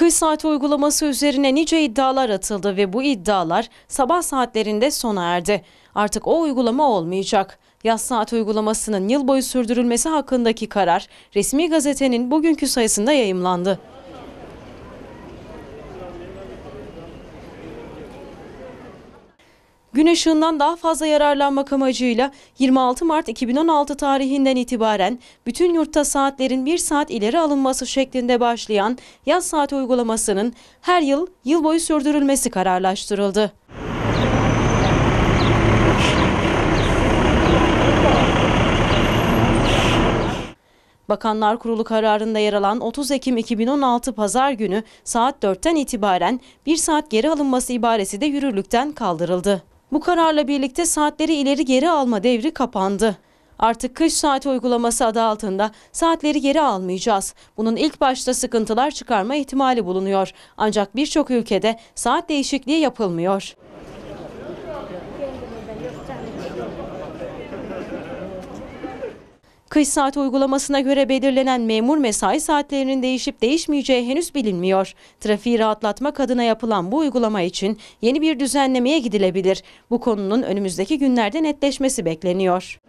Kış saati uygulaması üzerine nice iddialar atıldı ve bu iddialar sabah saatlerinde sona erdi. Artık o uygulama olmayacak. Yaz saat uygulamasının yıl boyu sürdürülmesi hakkındaki karar resmi gazetenin bugünkü sayısında yayımlandı. gün ışığından daha fazla yararlanmak amacıyla 26 Mart 2016 tarihinden itibaren bütün yurtta saatlerin 1 saat ileri alınması şeklinde başlayan yaz saati uygulamasının her yıl yıl boyu sürdürülmesi kararlaştırıldı. Bakanlar Kurulu kararında yer alan 30 Ekim 2016 pazar günü saat 4'ten itibaren 1 saat geri alınması ibaresi de yürürlükten kaldırıldı. Bu kararla birlikte saatleri ileri geri alma devri kapandı. Artık kış saati uygulaması adı altında saatleri geri almayacağız. Bunun ilk başta sıkıntılar çıkarma ihtimali bulunuyor. Ancak birçok ülkede saat değişikliği yapılmıyor. Kış saat uygulamasına göre belirlenen memur mesai saatlerinin değişip değişmeyeceği henüz bilinmiyor. Trafiği rahatlatmak adına yapılan bu uygulama için yeni bir düzenlemeye gidilebilir. Bu konunun önümüzdeki günlerde netleşmesi bekleniyor.